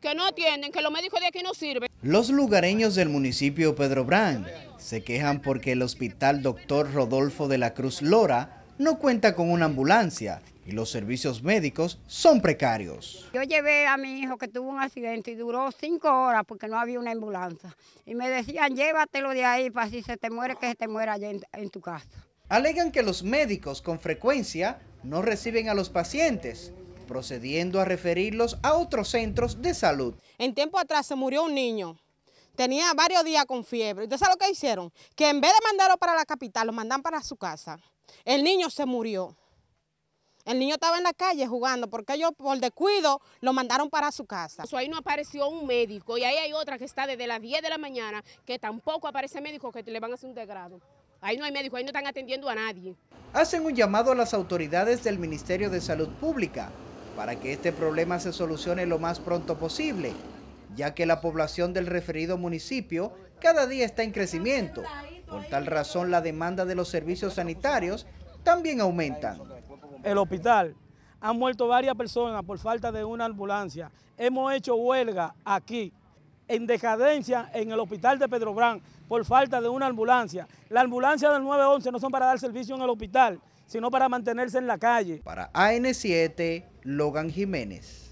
que no atienden, que los médicos de aquí no sirven. Los lugareños del municipio Pedro Brand se quejan porque el hospital Doctor Rodolfo de la Cruz Lora no cuenta con una ambulancia y los servicios médicos son precarios. Yo llevé a mi hijo que tuvo un accidente y duró cinco horas porque no había una ambulancia. Y me decían, llévatelo de ahí para si se te muere, que se te muera allá en tu casa. Alegan que los médicos con frecuencia no reciben a los pacientes procediendo a referirlos a otros centros de salud. En tiempo atrás se murió un niño. Tenía varios días con fiebre. entonces saben lo que hicieron? Que en vez de mandarlo para la capital, lo mandan para su casa. El niño se murió. El niño estaba en la calle jugando porque ellos por descuido lo mandaron para su casa. ahí no apareció un médico y ahí hay otra que está desde las 10 de la mañana que tampoco aparece médico que le van a hacer un degrado. Ahí no hay médico, ahí no están atendiendo a nadie. Hacen un llamado a las autoridades del Ministerio de Salud Pública para que este problema se solucione lo más pronto posible, ya que la población del referido municipio cada día está en crecimiento. Por tal razón, la demanda de los servicios sanitarios también aumenta. El hospital. Han muerto varias personas por falta de una ambulancia. Hemos hecho huelga aquí, en decadencia, en el hospital de Pedro por falta de una ambulancia. La ambulancia del 911 no son para dar servicio en el hospital, sino para mantenerse en la calle. Para AN7, Logan Jiménez.